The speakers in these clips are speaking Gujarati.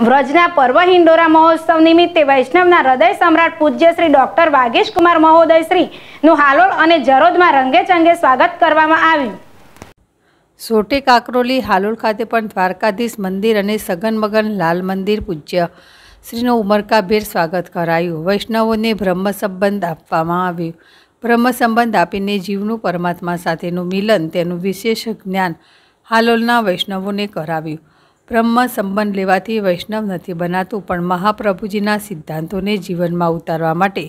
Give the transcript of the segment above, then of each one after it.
વ્રજના પર્વ હિંડોરા મહોત્સવ નિમિત્તે વૈષ્ણવના હૃદય સમ્રાટ પૂજ્ય શ્રી ડોક્ટર વાગેશ કુમાર મહોદય શ્રી નું હાલોલ અને જરોદમાં રંગેચંગે સ્વાગત કરવામાં આવ્યું સોટી કાકરોલી હાલોલ ખાતે પણ દ્વારકાધીશ મંદિર અને સગનમગન લાલ મંદિર પૂજ્ય શ્રીનું ઉમરકાભેર સ્વાગત કરાયું વૈષ્ણવોને બ્રહ્મ સંબંધ આપવામાં આવ્યું બ્રહ્મ સંબંધ આપીને જીવનું પરમાત્મા સાથેનું મિલન તેનું વિશેષ જ્ઞાન હાલોલના વૈષ્ણવોને કરાવ્યું બ્રહ્મ સંબંધ લેવાથી વૈષ્ણવ નથી બનાતું પણ મહાપ્રભુજીના સિદ્ધાંતોને જીવનમાં ઉતારવા માટે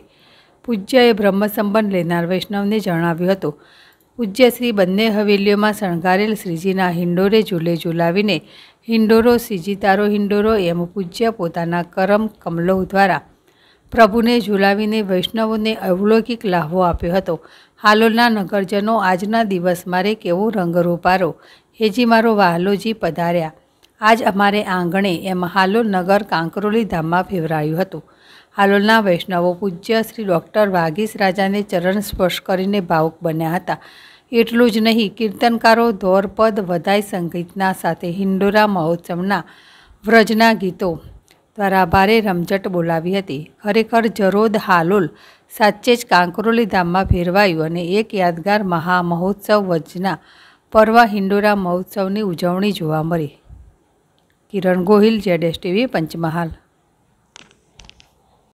પૂજ્યએ બ્રહ્મ સંબંધ લેનાર વૈષ્ણવને જણાવ્યું હતું પૂજ્ય શ્રી બંને હવેલીઓમાં શણગારેલ શ્રીજીના હિંડોરે ઝૂલે ઝૂલાવીને હિંડોરો શ્રીજી હિંડોરો એમ પૂજ્ય પોતાના કરમ કમલો દ્વારા પ્રભુને ઝૂલાવીને વૈષ્ણવોને અવલૌકિક લાહવો આપ્યો હતો હાલોલના નગરજનો આજના દિવસ મારે કેવો રંગ રૂપારો હેજી મારો વાહલોજી પધાર્યા આજ અમારે આંગણે એમ હાલોલ નગર કાંકરોલી ધામમાં ફેવરાયું હતું હાલોલના વૈષ્ણવો પૂજ્ય શ્રી ડૉક્ટર વાગીસ રાજાને ચરણ સ્પર્શ કરીને ભાવુક બન્યા હતા એટલું જ નહીં કીર્તનકારો ધોરપદ વધાય સંગીતના સાથે હિન્ડોરા મહોત્સવના વ્રજના ગીતો દ્વારા ભારે રમઝટ બોલાવી હતી ખરેખર જરોદ હાલોલ સાચે જ કાંકરોલી ધામમાં ફેરવાયું અને એક યાદગાર મહામહોત્સવ વજના પર્વ હિન્ડોરા મહોત્સવની ઉજવણી જોવા મળી Kiran Gohil Z S TV Panchmahal